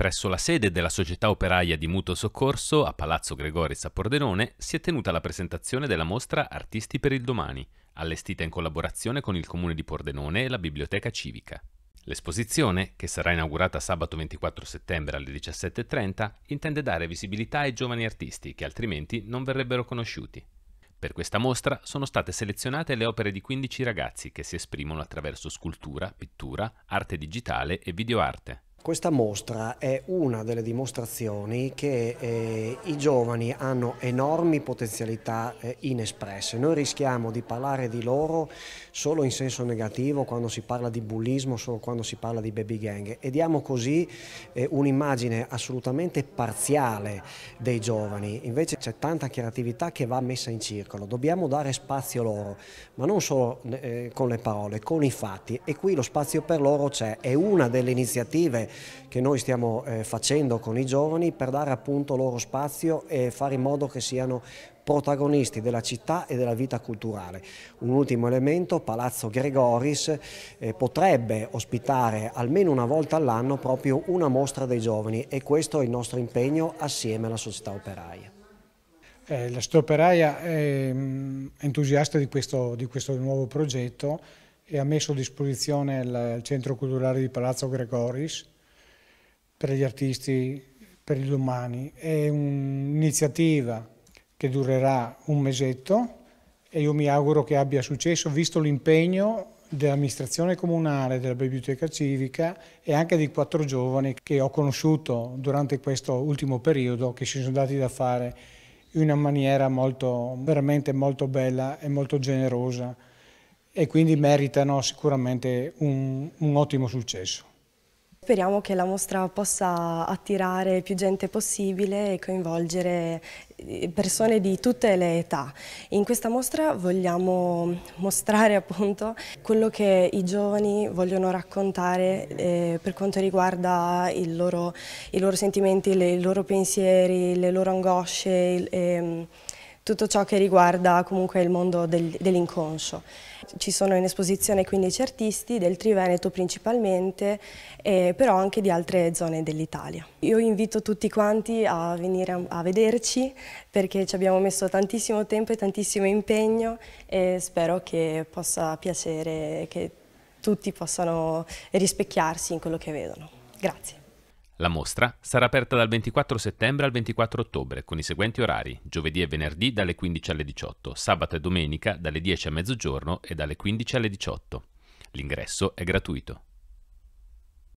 Presso la sede della Società Operaia di Mutuo Soccorso, a Palazzo Gregoris a Pordenone, si è tenuta la presentazione della mostra Artisti per il Domani, allestita in collaborazione con il Comune di Pordenone e la Biblioteca Civica. L'esposizione, che sarà inaugurata sabato 24 settembre alle 17.30, intende dare visibilità ai giovani artisti che altrimenti non verrebbero conosciuti. Per questa mostra sono state selezionate le opere di 15 ragazzi che si esprimono attraverso scultura, pittura, arte digitale e videoarte. Questa mostra è una delle dimostrazioni che eh, i giovani hanno enormi potenzialità eh, inespresse. Noi rischiamo di parlare di loro solo in senso negativo quando si parla di bullismo, solo quando si parla di baby gang e diamo così eh, un'immagine assolutamente parziale dei giovani. Invece c'è tanta creatività che va messa in circolo. Dobbiamo dare spazio loro, ma non solo eh, con le parole, con i fatti e qui lo spazio per loro c'è. È una delle iniziative che noi stiamo eh, facendo con i giovani per dare appunto loro spazio e fare in modo che siano protagonisti della città e della vita culturale. Un ultimo elemento, Palazzo Gregoris eh, potrebbe ospitare almeno una volta all'anno proprio una mostra dei giovani e questo è il nostro impegno assieme alla società operaia. Eh, la società operaia è mm, entusiasta di questo, di questo nuovo progetto e ha messo a disposizione il, il Centro Culturale di Palazzo Gregoris per gli artisti per il domani. È un'iniziativa che durerà un mesetto e io mi auguro che abbia successo, visto l'impegno dell'amministrazione comunale, della biblioteca civica e anche di quattro giovani che ho conosciuto durante questo ultimo periodo che si sono dati da fare in una maniera molto, veramente molto bella e molto generosa e quindi meritano sicuramente un, un ottimo successo. Speriamo che la mostra possa attirare più gente possibile e coinvolgere eh, persone di tutte le età. In questa mostra vogliamo mostrare appunto quello che i giovani vogliono raccontare eh, per quanto riguarda loro, i loro sentimenti, le, i loro pensieri, le loro angosce. Il, eh, tutto ciò che riguarda comunque il mondo del, dell'inconscio. Ci sono in esposizione 15 artisti del Triveneto principalmente, eh, però anche di altre zone dell'Italia. Io invito tutti quanti a venire a, a, vederci perché ci abbiamo messo tantissimo tempo e tantissimo impegno e spero che possa piacere, che tutti possano rispecchiarsi in quello che vedono. Grazie. La mostra sarà aperta dal 24 settembre al 24 ottobre con i seguenti orari: giovedì e venerdì dalle 15 alle 18, sabato e domenica dalle 10 a mezzogiorno e dalle 15 alle 18. L'ingresso è gratuito.